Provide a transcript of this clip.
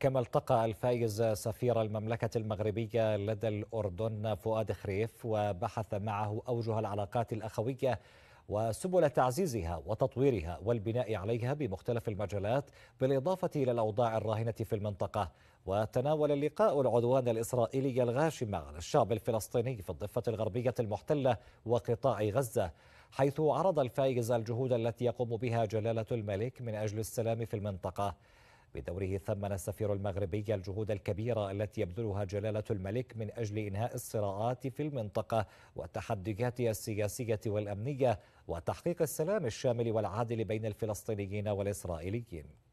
كما التقى الفائز سفير المملكة المغربية لدى الأردن فؤاد خريف وبحث معه أوجه العلاقات الأخوية وسبل تعزيزها وتطويرها والبناء عليها بمختلف المجالات بالإضافة إلى الأوضاع الراهنة في المنطقة وتناول اللقاء العدوان الإسرائيلي الغاشم على الشعب الفلسطيني في الضفة الغربية المحتلة وقطاع غزة حيث عرض الفائز الجهود التي يقوم بها جلالة الملك من أجل السلام في المنطقة بدوره ثمن السفير المغربي الجهود الكبيرة التي يبذلها جلالة الملك من أجل إنهاء الصراعات في المنطقة والتحديات السياسية والأمنية وتحقيق السلام الشامل والعادل بين الفلسطينيين والإسرائيليين